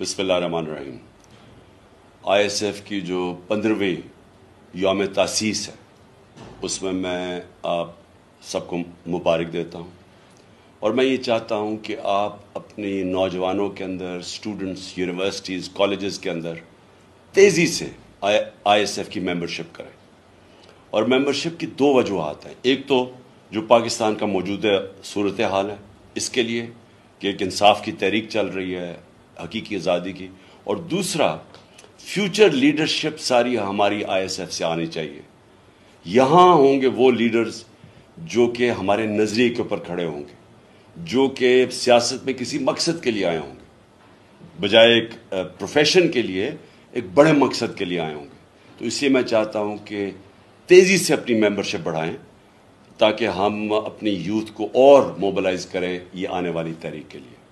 बिसमीम आई S F की जो पंद्रहवीं योम तसीस है उसमें मैं आप सबको मुबारक देता हूँ और मैं ये चाहता हूँ कि आप अपनी नौजवानों के अंदर स्टूडेंट्स यूनिवर्सिटीज़ कॉलेज़ के अंदर तेज़ी से आई एस एफ़ की मेम्बरशिप करें और मेम्बरशिप की दो वजूहत हैं एक तो जो पाकिस्तान का मौजूदा सूरत हाल है इसके लिए कि एक इंसाफ की तहरीक चल रही है हकीकी आज़ादी की और दूसरा फ्यूचर लीडरशिप सारी हमारी आईएसएफ से आनी चाहिए यहाँ होंगे वो लीडर्स जो कि हमारे नज़रिए के ऊपर खड़े होंगे जो कि सियासत में किसी मकसद के लिए आए होंगे बजाय एक प्रोफेशन के लिए एक बड़े मकसद के लिए आए होंगे तो इसलिए मैं चाहता हूँ कि तेज़ी से अपनी मेम्बरशिप बढ़ाएं ताकि हम अपनी यूथ को और मोबलाइज करें ये आने वाली तहरीक के लिए